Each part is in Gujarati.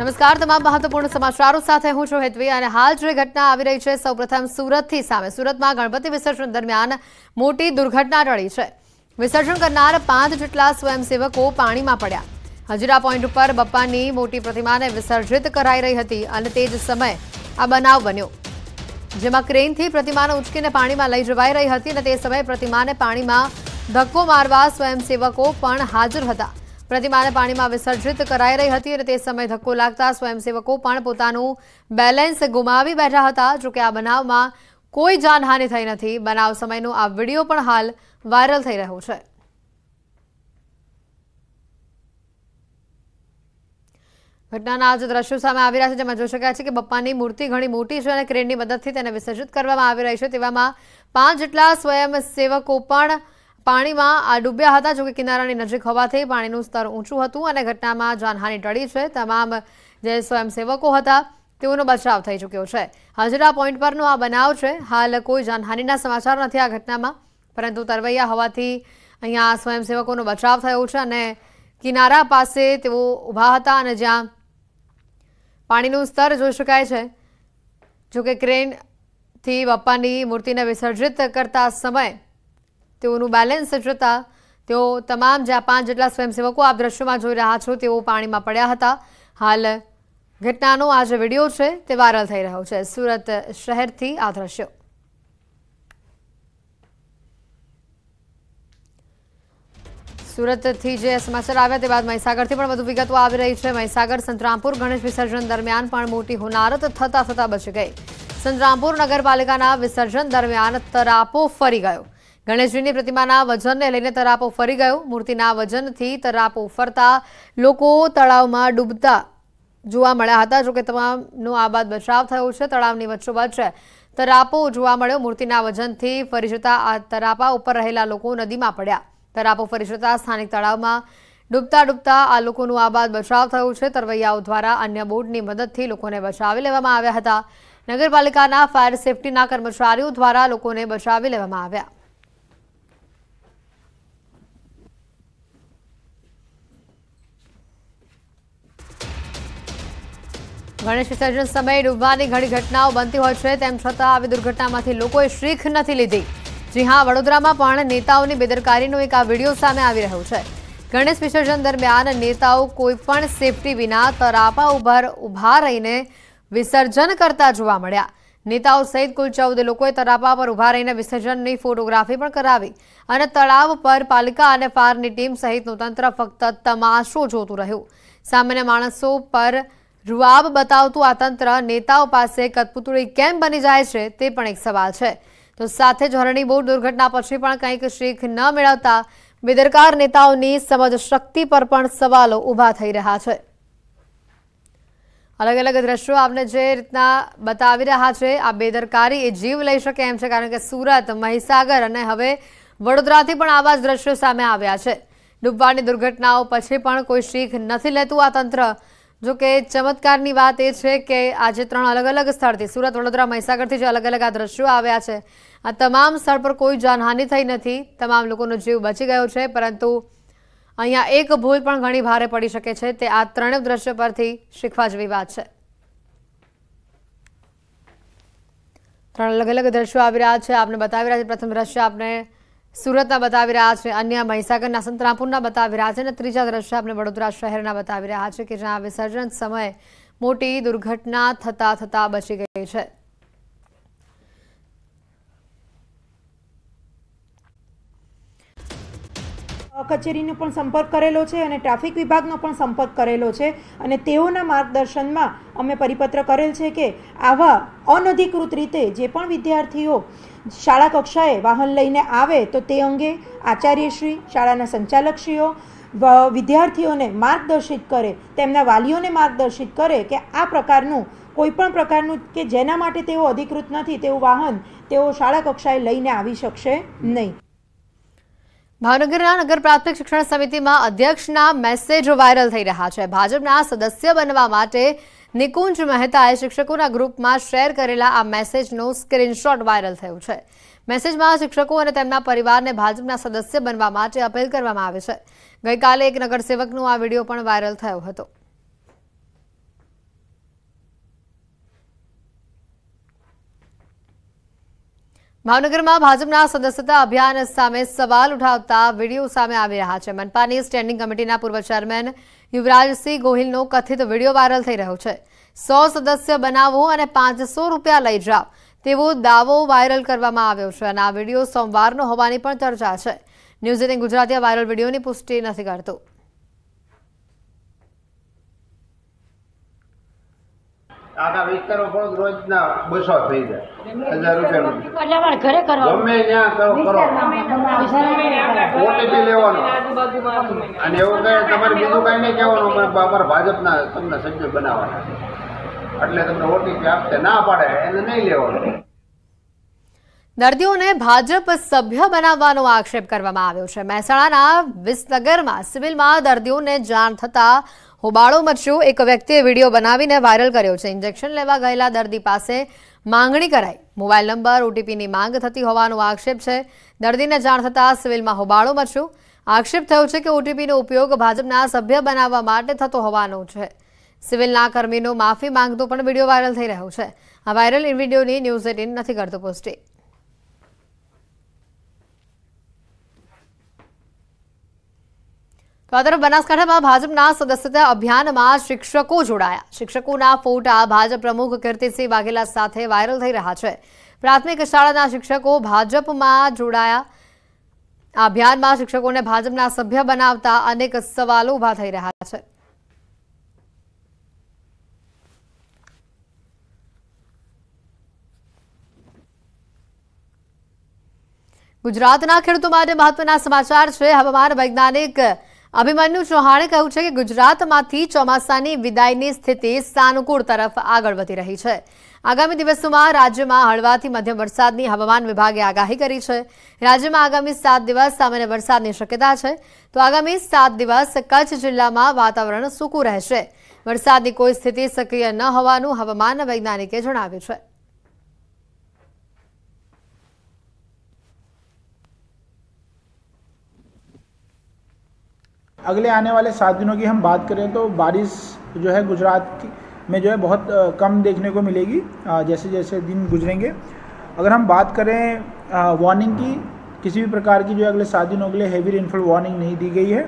નમસ્કાર તમામ મહત્વપૂર્ણ સમાચારો સાથે હું છું હેતવી અને હાલ જે ઘટના આવી રહી છે સૌપ્રથમ સુરતથી સામે સુરતમાં ગણપતિ વિસર્જન દરમિયાન મોટી દુર્ઘટના ટળી છે વિસર્જન કરનાર પાંચ જેટલા સ્વયંસેવકો પાણીમાં પડ્યા હજીરા પોઈન્ટ ઉપર બપ્પાની મોટી પ્રતિમાને વિસર્જિત કરાઈ રહી હતી અને તે જ સમયે આ બનાવ બન્યો જેમાં ક્રેનથી પ્રતિમાને ઉચકીને પાણીમાં લઈ જવાઈ રહી હતી અને તે સમયે પ્રતિમાને પાણીમાં ધક્કો મારવા સ્વયંસેવકો પણ હાજર હતા પ્રતિમાને પાણીમાં વિસર્જિત કરાઈ રહી હતી અને તે સમયે ધક્કો લાગતા સ્વયંસેવકો પણ પોતાનું બેલેન્સ ગુમાવી બેઠા હતા જોકે આ બનાવમાં કોઈ જાનહાનિ થઈ નથી બનાવ સમયનો આ વિડીયો પણ હાલ વાયરલ થઈ રહ્યો છે ઘટનાના આજે દ્રશ્યો સામે આવી રહ્યા છે જેમાં જોઈ શકાય છે કે બપ્પાની મૂર્તિ ઘણી મોટી છે અને ક્રેનની મદદથી તેને વિસર્જિત કરવામાં આવી રહી છે તેવામાં પાંચ જેટલા સ્વયંસેવકો પણ પાણીમાં આ ડૂબ્યા હતા જોકે કિનારાની નજીક હોવાથી પાણીનું સ્તર ઊંચું હતું અને ઘટનામાં જાનહાનિ ટળી છે તમામ જે સ્વયંસેવકો હતા તેઓનો બચાવ થઈ ચૂક્યો છે હાજરા પોઈન્ટ પરનો આ બનાવ છે હાલ કોઈ જાનહાનિના સમાચાર નથી આ ઘટનામાં પરંતુ તરવૈયા હોવાથી અહીંયા સ્વયંસેવકોનો બચાવ થયો છે અને કિનારા પાસે તેઓ ઊભા હતા અને જ્યાં પાણીનું સ્તર જોઈ શકાય છે જોકે ક્રેનથી બાપ્પાની મૂર્તિને વિસર્જિત કરતા સમય તેઓનું બેલેન્સ જતાં તેઓ તમામ જ્યાં પાંચ જેટલા સ્વયંસેવકો આ દ્રશ્યમાં જોઈ રહ્યા છો તેઓ પાણીમાં પડ્યા હતા હાલ ઘટનાનો આ જે વિડીયો છે તે વાયરલ થઈ રહ્યો છે સુરત શહેરથી આ દ્રશ્યો સુરતથી જે સમાચાર આવ્યા તે બાદ મહીસાગરથી પણ વધુ વિગતો આવી રહી છે મહીસાગર સંતરામપુર ગણેશ વિસર્જન દરમિયાન પણ મોટી હોનારત થતા થતા બચી ગઈ સંતરામપુર નગરપાલિકાના વિસર્જન દરમિયાન તરાપો ફરી ગયો ગણેશજીની પ્રતિમાના વજનને લઈને તરાપો ફરી ગયો મૂર્તિના વજનથી તરાપો ફરતા લોકો તળાવમાં ડૂબતા જોવા મળ્યા હતા જોકે તમામનો આ બાદ બચાવ થયો છે તળાવની વચ્ચોવચ્ચ તરાપો જોવા મળ્યો મૂર્તિના વજનથી ફરી જતા આ તરાપા ઉપર રહેલા લોકો નદીમાં પડ્યા તરાપો ફરી જતા સ્થાનિક તળાવમાં ડૂબતા ડૂબતા આ લોકોનું આ બાદ બચાવ થયો છે તરવૈયાઓ દ્વારા અન્ય બોટની મદદથી લોકોને બચાવી લેવામાં આવ્યા હતા નગરપાલિકાના ફાયર સેફટીના કર્મચારીઓ દ્વારા લોકોને બચાવી લેવામાં આવ્યા ગણેશ વિસર્જન સમયે ડૂબવાની ઘણી ઘટનાઓ બનતી હોય છે તેમ છતાં આવી દુર્ઘટનામાંથી લોકોએ શીખ નથી લીધી જી હા વડોદરામાં પણ નેતાઓની બેદરકારીનો એક આ વિડીયો સામે આવી રહ્યો છે ગણેશ વિસર્જન દરમિયાન નેતાઓ કોઈપણ સેફટી વિના તરાપા ઉભા ઉભા રહીને વિસર્જન કરતા જોવા મળ્યા નેતાઓ સહિત કુલ ચૌદ લોકોએ તરાપા પર ઉભા રહીને વિસર્જનની ફોટોગ્રાફી પણ કરાવી અને તળાવ પર પાલિકા અને ફાયરની ટીમ સહિતનું તંત્ર ફક્ત તમાશો જોતું રહ્યું સામાન્ય માણસો પર રૂઆબ બતાવતું આ તંત્ર નેતાઓ પાસે કદપુતળી કેમ બની જાય છે તે પણ એક સવાલ છે તો સાથે જ હરણી બોટ દુર્ઘટના પછી પણ કંઈક શીખ ન મેળવતા બેદરકાર નેતાઓની સમજ શક્તિ પર પણ સવાલો ઊભા થઈ રહ્યા છે અલગ અલગ દ્રશ્યો આપને જે રીતના બતાવી રહ્યા છે આ બેદરકારી એ જીવ લઈ શકે એમ છે કારણ કે સુરત મહીસાગર અને હવે વડોદરાથી પણ આવા દ્રશ્યો સામે આવ્યા છે ડૂબવાની દુર્ઘટનાઓ પછી પણ કોઈ શીખ નથી લેતું આ તંત્ર જો કે ચમત્કારની વાત એ છે કે આજે ત્રણ અલગ અલગ સ્થળથી સુરત વડોદરા મહીસાગરથી જે અલગ અલગ આ દ્રશ્યો આવ્યા છે આ તમામ સ્થળ પર કોઈ જાનહાનિ થઈ નથી તમામ લોકોનો જીવ બચી ગયો છે પરંતુ અહીંયા એક ભૂલ પણ ઘણી ભારે પડી શકે છે તે આ ત્રણેય દ્રશ્યો પરથી શીખવા જેવી વાત છે ત્રણ અલગ અલગ દ્રશ્યો આવી રહ્યા છે આપને બતાવી રહ્યા છે પ્રથમ દ્રશ્ય આપણે સુરતના બતાવી રહ્યા છે અન્ય મહીસાગરના સંતરામપુરના બતાવી રહ્યા છે અને ત્રીજા દ્રશ્ય આપણે વડોદરા શહેરના બતાવી રહ્યા છે કે જ્યાં વિસર્જન સમયે મોટી દુર્ઘટના થતા થતા બચી ગઈ છે કચેરીનો પણ સંપર્ક કરેલો છે અને ટ્રાફિક વિભાગનો પણ સંપર્ક કરેલો છે અને તેઓના માર્ગદર્શનમાં અમે પરિપત્ર કરેલ છે કે આવા અનધિકૃત રીતે જે પણ વિદ્યાર્થીઓ શાળા કક્ષાએ વાહન લઈને આવે તો તે અંગે આચાર્યશ્રી શાળાના સંચાલકશ્રીઓ વિદ્યાર્થીઓને માર્ગદર્શિત કરે તેમના વાલીઓને માર્ગદર્શિત કરે કે આ પ્રકારનું કોઈપણ પ્રકારનું કે જેના માટે તેઓ અધિકૃત નથી તેવું વાહન તેઓ શાળા કક્ષાએ લઈને આવી શકશે નહીં ભાવનગરના નગર પ્રાથમિક શિક્ષણ સમિતિમાં અધ્યક્ષના મેસેજ વાયરલ થઈ રહ્યા છે ભાજપના સદસ્ય બનવા માટે નિકુંજ મહેતાએ શિક્ષકોના ગ્રુપમાં શેર કરેલા આ મેસેજનો સ્ક્રીનશોટ વાયરલ થયો છે મેસેજમાં શિક્ષકો અને તેમના પરિવારને ભાજપના સદસ્ય બનવા માટે અપીલ કરવામાં આવે છે ગઈકાલે એક નગરસેવકનો આ વિડીયો પણ વાયરલ થયો હતો ભાવનગરમાં ભાજપના સદસ્યતા અભિયાન સામે સવાલ ઉઠાવતા વિડીયો સામે આવી રહ્યા છે મનપાની સ્ટેન્ડિંગ કમિટીના પૂર્વ ચેરમેન યુવરાજસિંહ ગોહિલનો કથિત વિડીયો વાયરલ થઈ રહ્યો છે સો સદસ્ય બનાવો અને પાંચસો રૂપિયા લઈ જાઓ તેવો દાવો વાયરલ કરવામાં આવ્યો છે અને આ વિડીયો સોમવારનો હોવાની પણ ચર્ચા છે ન્યૂઝ એટીન ગુજરાતી વાયરલ વિડીયોની પુષ્ટિ નથી કરતું આખા વિસ્તારો પણ રોજના બસો થઈ જાય હજાર રૂપિયા ઘરે કરો ગમે ત્યાં કરો કરો ઓટીપી લેવાનો અને એવું કહે તમારે બીજું કાંઈ નહીં કહેવાનું અમારા ભાજપના તમને સભ્ય બનાવવાના એટલે તમને ઓટીપી આપશે ના પાડે એને નહીં લેવાનું દર્દીઓને ભાજપ સભ્ય બનાવવાનો આક્ષેપ કરવામાં આવ્યો છે મહેસાણાના વિસનગરમાં સિવિલમાં દર્દીઓને જાણ થતા હોબાળોમાં મચ્યો એક વ્યક્તિએ વિડીયો બનાવીને વાયરલ કર્યો છે ઇન્જેક્શન લેવા ગયેલા દર્દી પાસે માંગણી કરાઈ મોબાઈલ નંબર ઓટીપીની માંગ થતી હોવાનો આક્ષેપ છે દર્દીને જાણ થતાં સિવિલમાં હોબાળો મચ્યો આક્ષેપ થયો છે કે ઓટીપીનો ઉપયોગ ભાજપના સભ્ય બનાવવા માટે થતો હોવાનો છે સિવિલના કર્મીનો માફી માંગતો પણ વિડીયો વાયરલ થઈ રહ્યો છે આ વાયરલ વિડીયોની ન્યૂઝ એટીન નથી કરતો પુષ્ટિ તો બનાસકાંઠામાં ભાજપના સદસ્યતા અભિયાનમાં શિક્ષકો જોડાયા શિક્ષકોના ફોટા ભાજપ પ્રમુખ કીર્તિસિંહ વાઘેલા સાથે વાયરલ થઈ રહ્યા છે પ્રાથમિક શાળાના શિક્ષકો ભાજપમાં જોડાયા અભિયાનમાં શિક્ષકોને ભાજપના સભ્ય બનાવતા અનેક સવાલો ઉભા થઈ રહ્યા છે ગુજરાતના ખેડૂતો માટે મહત્વના સમાચાર છે હવામાન વૈજ્ઞાનિક અભિમન્યુ ચૌહાણે કહ્યું છે કે ગુજરાતમાંથી ચોમાસાની વિદાયની સ્થિતિ સાનુકૂળ તરફ આગળ વધી રહી છે આગામી દિવસોમાં રાજ્યમાં હળવાથી મધ્યમ વરસાદની હવામાન વિભાગે આગાહી કરી છે રાજ્યમાં આગામી સાત દિવસ સામાન્ય વરસાદની શક્યતા છે તો આગામી સાત દિવસ કચ્છ જિલ્લામાં વાતાવરણ સૂકું રહેશે વરસાદની કોઈ સ્થિતિ સક્રિય ન હોવાનું હવામાન વૈજ્ઞાનિકે જણાવ્યું છે अगले आने वाले सात दिनों की हम बात करें तो बारिश जो है गुजरात में जो है बहुत कम देखने को मिलेगी जैसे जैसे दिन गुजरेंगे अगर हम बात करें वार्निंग की किसी भी प्रकार की जो है अगले सात दिनों के लिए हैवी रेनफॉल वार्निंग नहीं दी गई है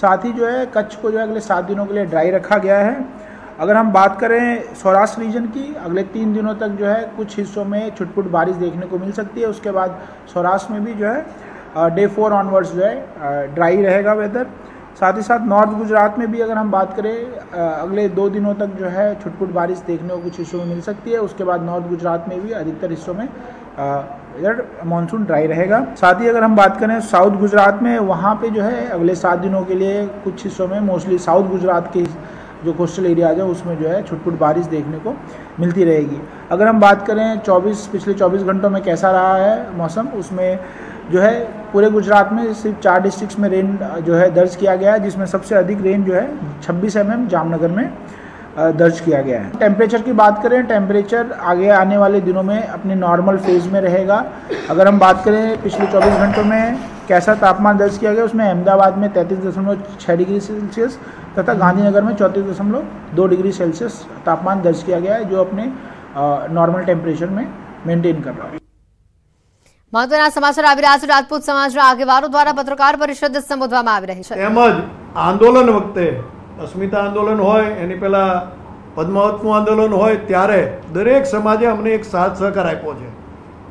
साथ ही जो है कच्छ को जो है अगले सात दिनों के लिए ड्राई रखा गया है अगर हम बात करें सौराष्ट्र रीजन की अगले तीन दिनों तक जो है कुछ हिस्सों में छुटपुट बारिश देखने को मिल सकती है उसके बाद सौराष्ट्र में भी जो है डे फोर ऑनवर्ड्स जो है ड्राई रहेगा वेदर साथ ही साथ नॉर्थ गुजरात में भी अगर हम बात करें अगले दो दिनों तक जो है छुटपुट बारिश देखने को कुछ हिस्सों में मिल सकती है उसके बाद नॉर्थ गुजरात में भी अधिकतर हिस्सों में इधर मानसून ड्राई रहेगा साथ ही अगर हम बात करें साउथ गुजरात में वहाँ पे जो है अगले सात दिनों के लिए कुछ हिस्सों में मोस्टली साउथ गुजरात के जो कोस्टल एरियाज है उसमें जो है छुटपुट बारिश देखने को मिलती रहेगी अगर हम बात करें 24 पिछले 24 घंटों में कैसा रहा है मौसम उसमें जो है पूरे गुजरात में सिर्फ चार डिस्ट्रिक्स में रेन जो है दर्ज किया गया है जिसमें सबसे अधिक रेन जो है 26 एम एम जामनगर में दर्ज किया गया है टेम्परेचर की बात करें टेम्परेचर आगे आने वाले दिनों में अपने नॉर्मल फेज में रहेगा अगर हम बात करें पिछले 24 घंटों में कैसा तापमान दर्ज किया गया उसमें अहमदाबाद में तैंतीस दशमलव छः डिग्री सेल्सियस तथा गांधीनगर में चौंतीस दशमलव दो डिग्री सेल्सियस तापमान दर्ज किया गया है जो अपने नॉर्मल टेम्परेचर में मेंटेन कर रहा है મહત્વના સમાચાર આવી રહ્યા છે રાજપૂત સમાજના આગેવાનો દ્વારા પત્રકાર પરિષદ સંબોધવામાં આવી રહી છે તેમજ આંદોલન વખતે અસ્મિતા આંદોલન હોય એની પહેલા પદ્માવતનું આંદોલન હોય ત્યારે દરેક સમાજે અમને એક સાથ સહકાર આપ્યો છે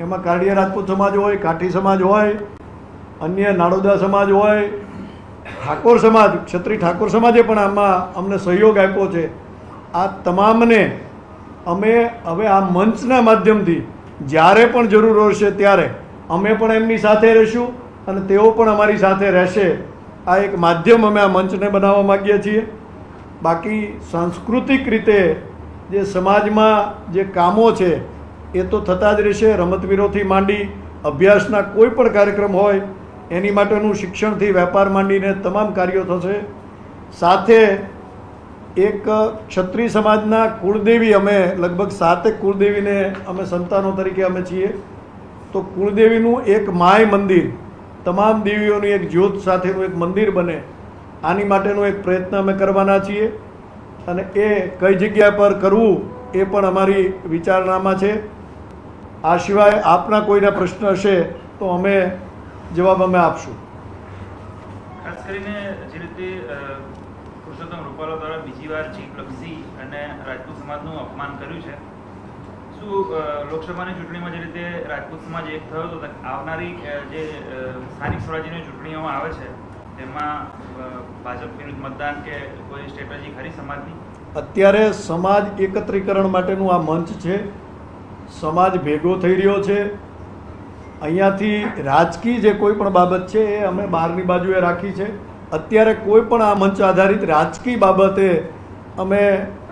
એમાં કારડિયા રાજપૂત સમાજ હોય કાઠી સમાજ હોય અન્ય નાડોદા સમાજ હોય ઠાકોર સમાજ ક્ષત્રિય ઠાકોર સમાજે પણ આમાં અમને સહયોગ આપ્યો છે આ તમામને અમે હવે આ મંચના માધ્યમથી જ્યારે પણ જરૂર હશે ત્યારે અમે પણ એમની સાથે રહીશું અને તેઓ પણ અમારી સાથે રહેશે આ એક માધ્યમ અમે આ મંચને બનાવવા માગીએ છીએ બાકી સાંસ્કૃતિક રીતે જે સમાજમાં જે કામો છે એ તો થતા જ રહેશે રમતવીરોથી માંડી અભ્યાસના કોઈ પણ કાર્યક્રમ હોય એની માટેનું શિક્ષણથી વેપાર માંડીને તમામ કાર્યો થશે સાથે એક ક્ષત્રિય સમાજના કુળદેવી અમે લગભગ સાતેક કુળદેવીને અમે સંતાનો તરીકે અમે છીએ તો કુળદેવીનું એક માય મંદિર તમામ દેવીઓની એક જ્યોત સાથેનું એક મંદિર બને આની માટેનો એક પ્રયત્ન અમે કરવાના છીએ અને એ કઈ જગ્યા પર કરવું એ પણ અમારી વિચારણામાં છે આ સિવાય આપના કોઈના પ્રશ્ન હશે તો અમે જવાબ અમે આપશું ખાસ કરીને જે રીતે પુરુષોત્તમ રૂપાલા દ્વારા બીજી વાર જીપ લક્ષી અને રાજપૂત સમાજનું અપમાન કર્યું છે શું લોકસભાની ચૂંટણીમાં જે રીતે રાજપૂત સમાજ એક થયો હતો આવનારી જે સ્થાનિક સ્વરાજ્યની ચૂંટણીઓમાં આવે છે તેમાં ભાજપ વિરુદ્ધ મતદાન કે કોઈ સ્ટ્રેટેજી ખરી સમાજની અત્યારે સમાજ એકત્રીકરણ માટેનું આ મંચ છે સમાજ ભેગો થઈ રહ્યો છે અહીંયાથી રાજકીય જે કોઈ પણ બાબત છે એ અમે બહારની બાજુએ રાખી છે અત્યારે કોઈ પણ આ મંચ આધારિત રાજકીય બાબતે અમે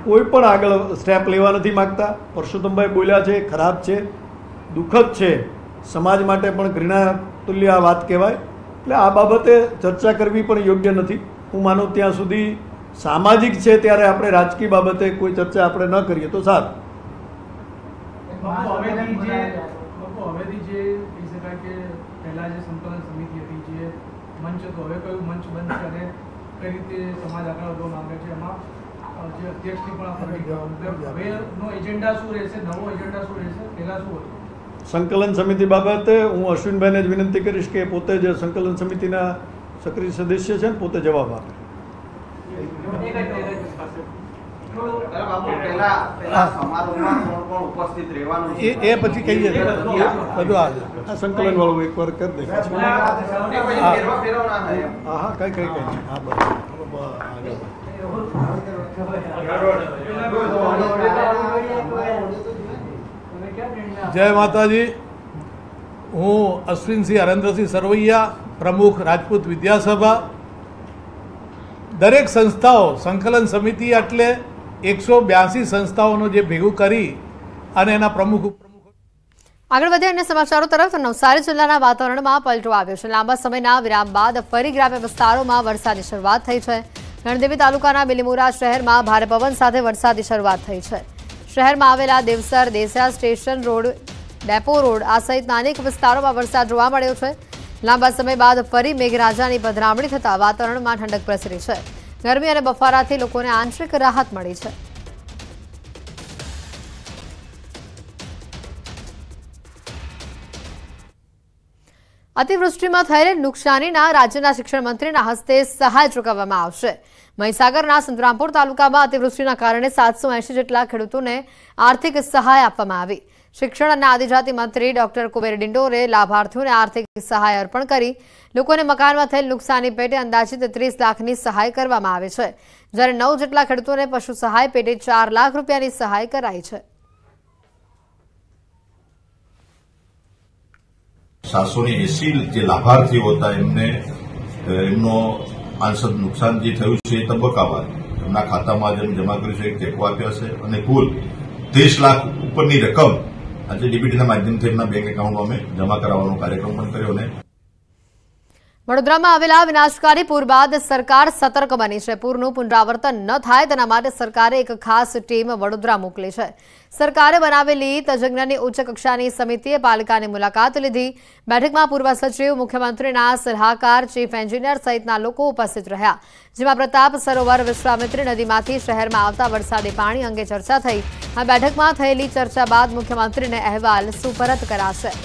કોઈ પણ આગળ સ્ટેપ લેવા નથી માગતા પરસોત્તમભાઈ બોલ્યા છે ખરાબ છે દુઃખદ છે સમાજ માટે પણ ઘૃણા તુલ્ય આ વાત કહેવાય એટલે આ બાબતે ચર્ચા કરવી પણ યોગ્ય નથી હું માનું ત્યાં સુધી સામાજિક છે ત્યારે આપણે રાજકીય બાબતે કોઈ ચર્ચા આપણે ન કરીએ તો સારું સમાજ આગળ વધવા માંગે છે એમાં સંકલન સમિતિ બાબતે હું અશ્વિનભાઈને જ વિનંતી કરીશ કે પોતે જે સંકલન સમિતિના સક્રિય સદસ્ય છે ને પોતે જવાબ આપે એ પછી કહીએ બધું આ આ સંકલન વાળું એકવાર કરી દે હા હા કઈ કઈ કઈ હા બસ જય માતાજી હું અશ્વિનસિંહ હરેન્દ્રસિંહ સરવૈયા પ્રમુખ રાજપૂત વિદ્યાસભા દરેક સંસ્થાઓ સંકલન સમિતિ એટલે એકસો બ્યાસી સંસ્થાઓનું જે ભેગું કરી અને એના પ્રમુખ આગળ વધ્યા અન્ય સમાચારો તરફ નવસારી જિલ્લાના વાતાવરણમાં પલટો આવ્યો છે લાંબા સમયના વિરામ બાદ ફરી ગ્રામ્ય વિસ્તારોમાં વરસાદની શરૂઆત થઈ છે ગણદેવી તાલુકાના બિલીમોરા શહેરમાં ભારે પવન સાથે વરસાદની શરૂઆત થઈ છે શહેરમાં આવેલા દેવસર દેસરા સ્ટેશન રોડ ડેપો રોડ આ સહિતના અનેક વિસ્તારોમાં વરસાદ જોવા મળ્યો છે લાંબા સમય બાદ ફરી મેઘરાજાની પધરામણી થતાં વાતાવરણમાં ઠંડક પ્રસરી છે ગરમી અને બફારાથી લોકોને આંશિક રાહત મળી છે અતિવૃષ્ટિમાં થયેલી નુકસાનીના રાજ્યના શિક્ષણ મંત્રીના હસ્તે સહાય ચૂકવવામાં આવશે મહીસાગરના સંતરામપુર તાલુકામાં અતિવૃષ્ટિના કારણે સાતસો એંશી જેટલા ખેડૂતોને આર્થિક સહાય આપવામાં આવી શિક્ષણ અને આદિજાતિ મંત્રી ડોક્ટર કુબેર ડિંડોરે લાભાર્થીઓને આર્થિક સહાય અર્પણ કરી લોકોને મકાનમાં થયેલ નુકસાની પેટે અંદાજિત ત્રીસ લાખની સહાય કરવામાં આવે છે જ્યારે નવ જેટલા ખેડૂતોને પશુ સહાય પેટે ચાર લાખ રૂપિયાની સહાય કરાઈ છે સાતસો ને એસી જે લાભાર્થીઓ હતા એમને એમનો સાંસદ નુકસાન જે થયું છે એ તબક્કાવાર એમના ખાતામાં જેમ જમા કર્યું છે એક ચેકો આપ્યો છે અને કુલ ત્રીસ લાખ ઉપરની રકમ આજે ડીબીટીના માધ્યમથી એમના બેંક એકાઉન્ટમાં અમે જમા કરાવવાનો કાર્યક્રમ પણ કર્યો અને વડોદરામાં આવેલા વિનાશકારી પૂર બાદ સરકાર સતર્ક બની છે પૂરનું પુનરાવર્તન ન થાય તેના માટે સરકારે એક ખાસ ટીમ વડોદરા મોકલી છે સરકારે બનાવેલી તજજ્ઞની ઉચ્ચ કક્ષાની સમિતિએ પાલિકાની મુલાકાત લીધી બેઠકમાં પૂર્વ સચિવ મુખ્યમંત્રીના સલાહકાર ચીફ એન્જિનિયર સહિતના લોકો ઉપસ્થિત રહ્યા જેમાં પ્રતાપ સરોવર વિશ્વામિત્રી નદીમાંથી શહેરમાં આવતા વરસાદી પાણી અંગે ચર્ચા થઈ આ બેઠકમાં થયેલી ચર્ચા બાદ મુખ્યમંત્રીને અહેવાલ સુપરત કરાશે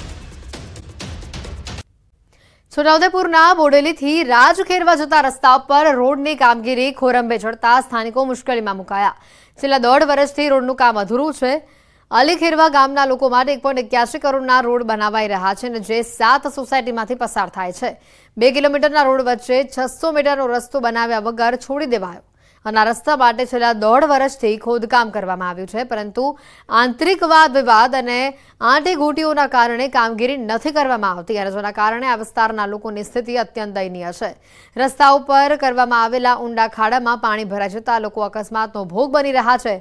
છોટાઉદેપુરના બોડેલીથી રાજખેરવા જતા રસ્તા ઉપર રોડની કામગીરી ખોરંભે ચડતા સ્થાનિકો મુશ્કેલીમાં મુકાયા છેલ્લા દોઢ વર્ષથી રોડનું કામ અધૂરું છે અલીખેરવા ગામના લોકો માટે એક પોઈન્ટ એક્યાસી કરોડના રોડ બનાવાઈ રહ્યા છે અને જે સાત સોસાયટીમાંથી પસાર થાય છે બે કિલોમીટરના રોડ વચ્ચે છસો મીટરનો રસ્તો બનાવ્યા વગર છોડી દેવાયો અને આ રસ્તા માટે છેલ્લા દોઢ વર્ષથી ખોદકામ કરવામાં આવ્યું છે પરંતુ આંતરિક વાદ વિવાદ અને આંટીઘૂંટીઓના કારણે કામગીરી નથી કરવામાં આવતી અને જેના કારણે આ વિસ્તારના લોકોની સ્થિતિ અત્યંત દયનીય છે રસ્તા ઉપર કરવામાં આવેલા ઊંડા ખાડામાં પાણી ભરાઈ જતા લોકો અકસ્માતનો ભોગ બની રહ્યા છે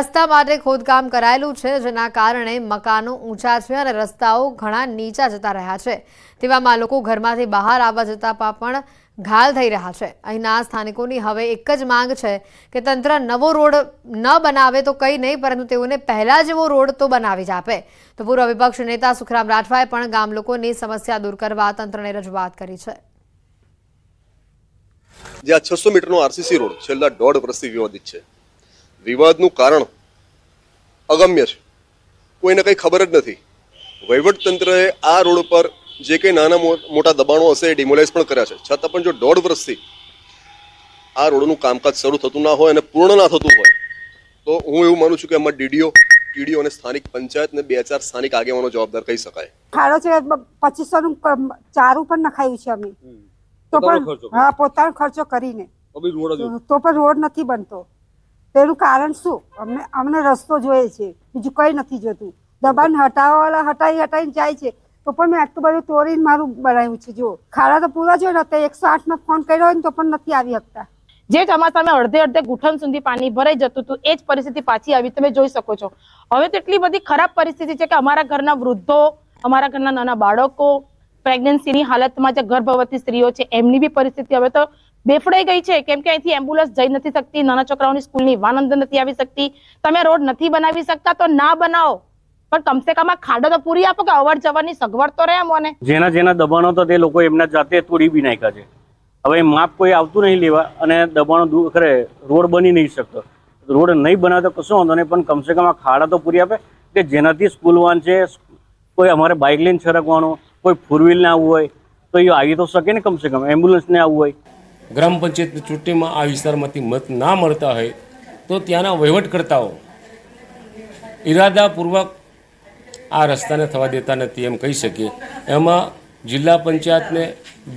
રસ્તા માટે ખોદકામ કરાયેલું છે જેના કારણે મકાનો ઊંચા છે અને રસ્તાઓ ઘણા નીચા જતા રહ્યા છે તેવામાં લોકો ઘરમાંથી બહાર આવવા જતા પણ ઘાલ થઈ રહ્યા છે અહીંના સ્થાનિકોની હવે એક જ માંગ છે કે તંત્ર નવો રોડ ન બનાવે તો કંઈ નહીં પરંતુ તેઓને પહેલા જેવો રોડ તો બનાવી જ આપે તો પૂર્વ વિપક્ષ નેતા સુખરામ રાઠવાએ પણ ગામ લોકોની સમસ્યા દૂર કરવા તંત્રને રજૂઆત કરી છે જે આ છસો મીટરનો આરસીસી રોડ છેલ્લા દોઢ વર્ષથી વિવાદિત છે વિવાદનું કારણ અગમ્ય છે કોઈને કંઈ ખબર જ નથી વહીવટ તંત્રએ આ રોડ પર જે કંઈ નાના મોટા દબાણો હશે એ ડિમોલાઇઝ પણ કર્યા છે છતાં પણ જો દોઢ વર્ષથી આ રોડનું કામકાજ શરૂ થતું ના હોય અને પૂર્ણ ના થતું હોય તો હું એવું માનું છું કે એમાં ડીડીઓ ટીડીઓ અને સ્થાનિક પંચાયત ને બે ચાર સ્થાનિક આગેવાનો જવાબદાર કહી શકાય ખાડો છે પચીસો નું ચારું પણ નખાયું છે અમે તો પણ હા પોતાનો ખર્ચો કરીને તો પણ રોડ નથી બનતો તેનું કારણ શું અમને અમને રસ્તો જોઈએ છે બીજું કંઈ નથી જોતું દબાણ હટાવવાવાળા હટાઈ હટાવીને જાય છે તો પણ મેં આટલું બધું તોડીને મારું બનાવ્યું છે જો ખાડા તો પૂરા જોઈએ ને એકસો આઠમાં ફોન કર્યો હોય તો પણ નથી આવી શકતા જે ચોમાસામાં અડધે અડધે ગુઠણ સુધી પાણી ભરાઈ જતું હતું એ જ પરિસ્થિતિ પાછી આવી તમે જોઈ શકો છો હવે તો એટલી બધી ખરાબ પરિસ્થિતિ છે કે અમારા ઘરના વૃદ્ધો અમારા ઘરના નાના બાળકો પ્રેગ્નન્સીની હાલતમાં જે ગર્ભવતી સ્ત્રીઓ છે એમની બી પરિસ્થિતિ હવે તો બેફડાઈ ગઈ છે કેમ કે અહીંથી એમ્બ્યુલન્સ જઈ નથી શકતી નાના છોકરાઓની સ્કૂલની વાન નથી આવી શકતી તમે રોડ નથી બનાવી શકતા તો ના બનાવો પણ કમસે કમ આ ખાડો તો પૂરી આપો કે અવર જવરની સગવડ તો રહે મને જેના જેના દબાણો તો તે લોકો એમના જાતે તોડી બી નાખ્યા છે હવે માપ કોઈ આવતું નહીં લેવા અને દબાણો દૂર કરે રોડ બની નહીં શકતો રોડ નહીં બનાવતો તો કશો વાંધો નહીં પણ કમસે કમ આ ખાડા તો પૂરી આપે કે જેનાથી સ્કૂલ વાન છે કોઈ અમારે બાઇક લઈને છરકવાનું કોઈ ફોર વ્હીલને આવવું હોય તો એ આવી તો શકે ને કમસે કમ એમ્બ્યુલન્સને આવવું હોય ગ્રામ પંચાયતની ચૂંટણીમાં આ વિસ્તારમાંથી મત ના મળતા હોય તો ત્યાંના વહીવટકર્તાઓ ઈરાદાપૂર્વક આ રસ્તાને થવા દેતા નથી એમ કહી શકીએ એમાં જિલ્લા પંચાયતને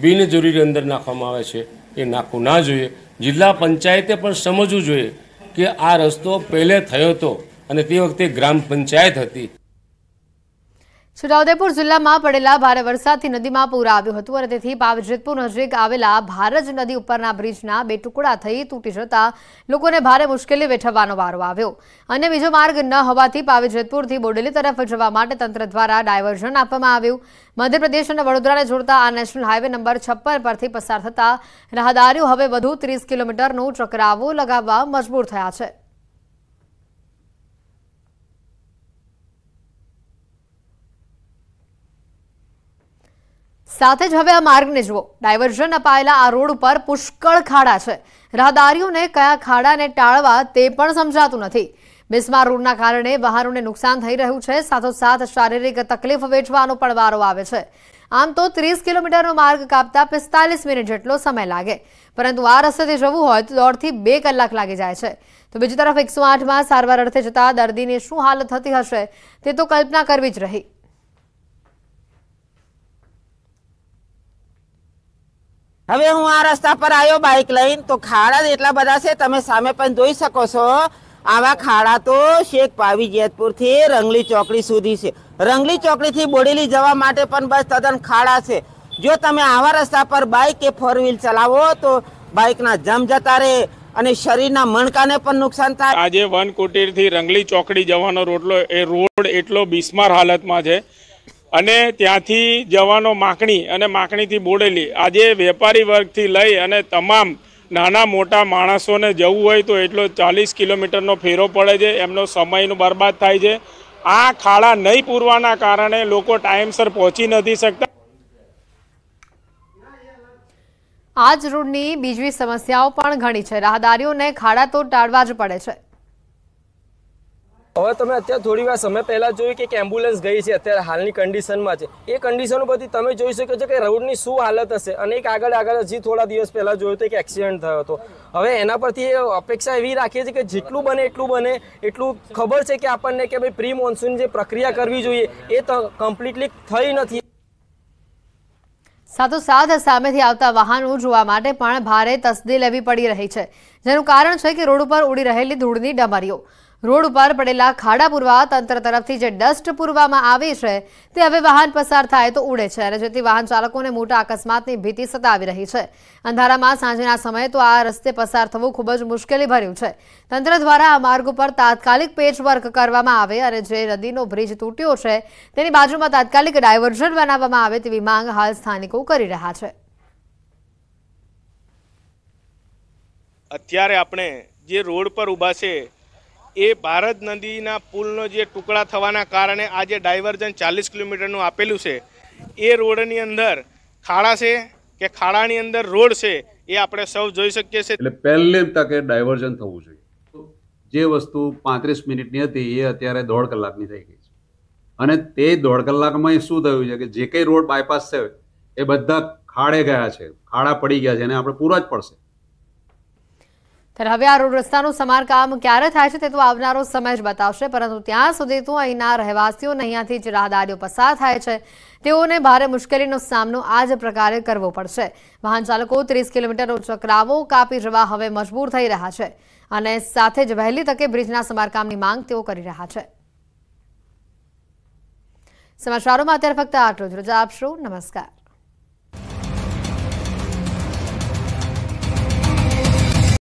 બિનજરૂરી અંદર નાખવામાં આવે છે એ નાખવું ના જોઈએ જિલ્લા પંચાયતે પણ સમજવું જોઈએ કે આ રસ્તો પહેલે થયો હતો અને તે વખતે ગ્રામ પંચાયત હતી છોટાઉદેપુર જિલ્લામાં પડેલા ભારે વરસાદથી નદીમાં પૂર આવ્યું હતું અને તેથી પાવજેતપુર નજીક આવેલા ભારજ નદી ઉપરના બ્રિજના બે ટુકડા થઈ તૂટી જતા લોકોને ભારે મુશ્કેલી વેઠવવાનો વારો આવ્યો અને બીજો માર્ગ ન હોવાથી પાવજેતપુરથી બોડેલી તરફ જવા માટે તંત્ર દ્વારા ડાયવર્ઝન આપવામાં આવ્યું મધ્યપ્રદેશ અને વડોદરાને જોડતા આ નેશનલ હાઇવે નંબર છપ્પન પરથી પસાર થતા રાહદારીઓ હવે વધુ ત્રીસ કિલોમીટરનું ચકરાવો લગાવવા મજબૂર થયા છે સાથે જ હવે આ માર્ગને જુઓ ડાયવર્ઝન અપાયેલા આ રોડ ઉપર પુષ્કળ ખાડા છે રાહદારીઓને કયા ખાડાને ટાળવા તે પણ સમજાતું નથી બિસ્માર રોડના કારણે વાહનોને નુકસાન થઈ રહ્યું છે સાથોસાથ શારીરિક તકલીફ વેઠવાનો પણ વારો આવે છે આમ તો ત્રીસ કિલોમીટરનો માર્ગ કાપતા પિસ્તાલીસ મિનિટ જેટલો સમય લાગે પરંતુ આ રસ્તેથી જવું હોય તો દોઢથી બે કલાક લાગી જાય છે તો બીજી તરફ એકસો આઠમાં સારવાર અર્થે જતા દર્દીની શું હાલત થતી હશે તે તો કલ્પના કરવી જ રહી હવે હું આ રસ્તા પર આવ્યો બાઇક લઈને તો ખાડા એટલા બધા છે તમે સામે પણ જોઈ શકો છો આવા ખાડા તો શેખ પાવી જેતપુરથી રંગલી ચોકડી સુધી છે રંગલી ચોકડીથી બોડેલી જવા માટે પણ બસ તદ્દન ખાડા છે જો તમે આવા રસ્તા પર બાઇક કે ફોર વ્હીલ ચલાવો તો બાઇકના જમ જતા રહે અને શરીરના મણકાને પણ નુકસાન થાય આજે વન કુટીરથી રંગલી ચોકડી જવાનો રોટલો એ રોડ એટલો બિસ્માર હાલતમાં છે અને ત્યાંથી જવાનો માકણી અને માકણીથી બોડેલી આજે વેપારી વર્ગથી લઈ અને તમામ નાના મોટા માણસોને જવું હોય તો એટલો ચાલીસ કિલોમીટરનો ફેરો પડે છે એમનો સમયનું બરબાદ થાય છે આ ખાડા નહીં પૂરવાના કારણે લોકો ટાઈમસર પહોંચી નથી શકતા આ જ રોડની બીજી સમસ્યાઓ પણ ઘણી છે રાહદારીઓને ખાડા તો ટાળવા જ પડે છે હવે તમે અત્યારે થોડી વાર સમય પહેલા જોયું કે એક એમ્બ્યુલન્સ ગઈ છે અત્યારે હાલની કન્ડિશનમાં છે એ કન્ડિશન પછી તમે જોઈ શકો છો કે રોડની શું હાલત હશે અને એક આગળ આગળ હજી થોડા દિવસ પહેલાં જોયું તો એક એક્સિડન્ટ થયો હતો હવે એના પરથી એ અપેક્ષા એવી રાખીએ છીએ કે જેટલું બને એટલું બને એટલું ખબર છે કે આપણને કે ભાઈ પ્રી મોન્સૂન જે પ્રક્રિયા કરવી જોઈએ એ તો કમ્પ્લીટલી થઈ નથી સાથોસાથ સામેથી આવતા વાહનો જોવા માટે પણ ભારે તસદી લેવી પડી રહી છે જેનું કારણ છે કે રોડ ઉપર ઉડી રહેલી ધૂળની ડમરીઓ રોડ ઉપર પડેલા ખાડા પૂરવા તંત્ર તરફથી જે ડસ્ટ પૂરવામાં આવે છે તે હવે વાહન પસાર થાય તો ઉડે છે અને જેથી વાહન ચાલકોને મોટા અકસ્માતની ભીતિ સતાવી રહી છે અંધારામાં સાંજના સમયે તો આ રસ્તે પસાર થવું ખૂબ જ મુશ્કેલી ભર્યું છે તંત્ર દ્વારા આ માર્ગ ઉપર તાત્કાલિક પેચવર્ક કરવામાં આવે અને જે નદીનો બ્રિજ તૂટ્યો છે તેની બાજુમાં તાત્કાલિક ડાયવર્ઝન બનાવવામાં આવે તેવી માંગ હાલ સ્થાનિકો કરી રહ્યા છે અત્યારે આપણે જે રોડ પર ઊભા છે એ ભારત નદીના પુલનો જે ટુકડા થવાના કારણે આ જે ડાયવર્ઝન ચાલીસ કિલોમીટરનું આપેલું છે એ રોડની અંદર ખાડા છે કે ખાડાની અંદર રોડ છે એ આપણે સૌ જોઈ શકીએ છીએ એટલે પહેલે તકે ડાયવર્ઝન થવું જોઈએ જે વસ્તુ પાંત્રીસ મિનિટની હતી એ અત્યારે દોઢ કલાકની થઈ ગઈ છે અને તે દોઢ કલાકમાં શું થયું છે કે જે કંઈ રોડ બાયપાસ છે એ બધા ખાડે ગયા છે ખાડા પડી ગયા છે એને આપણે પૂરા જ પડશે ત્યારે હવે આ રોડ રસ્તાનું સમારકામ ક્યારે થાય છે તે તો આવનારો સમય જ બતાવશે પરંતુ ત્યાં સુધી તો અહીંના રહેવાસીઓને અહીંયાથી જ રાહદારીઓ પસાર થાય છે તેઓને ભારે મુશ્કેલીનો સામનો આ જ પ્રકારે કરવો પડશે વાહન ચાલકો ત્રીસ કિલોમીટરનો ચક્રાવો કાપી જવા હવે મજબૂર થઈ રહ્યા છે અને સાથે જ વહેલી તકે બ્રિજના સમારકામની માંગ તેઓ કરી રહ્યા છે સમાચારોમાં અત્યારે ફક્ત આટલું જ રજા આપશો નમસ્કાર